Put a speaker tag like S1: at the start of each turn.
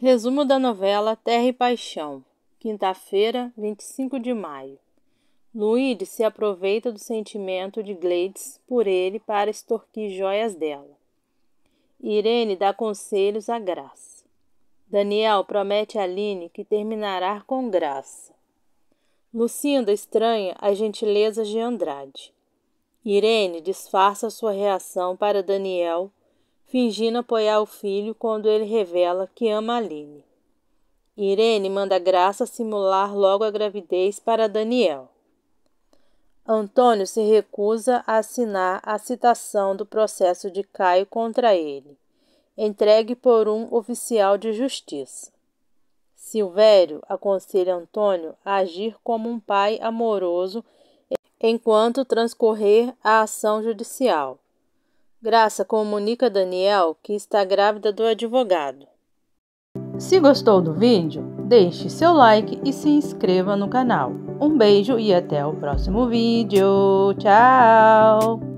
S1: Resumo da novela Terra e Paixão, quinta-feira, 25 de maio. Luíde se aproveita do sentimento de Gleides por ele para extorquir joias dela. Irene dá conselhos a Graça. Daniel promete a Aline que terminará com Graça. Lucinda estranha as gentilezas de Andrade. Irene disfarça sua reação para Daniel fingindo apoiar o filho quando ele revela que ama Aline. Irene manda Graça simular logo a gravidez para Daniel. Antônio se recusa a assinar a citação do processo de Caio contra ele, entregue por um oficial de justiça. Silvério aconselha Antônio a agir como um pai amoroso enquanto transcorrer a ação judicial Graça comunica a Daniel que está grávida do advogado. Se gostou do vídeo, deixe seu like e se inscreva no canal. Um beijo e até o próximo vídeo. Tchau!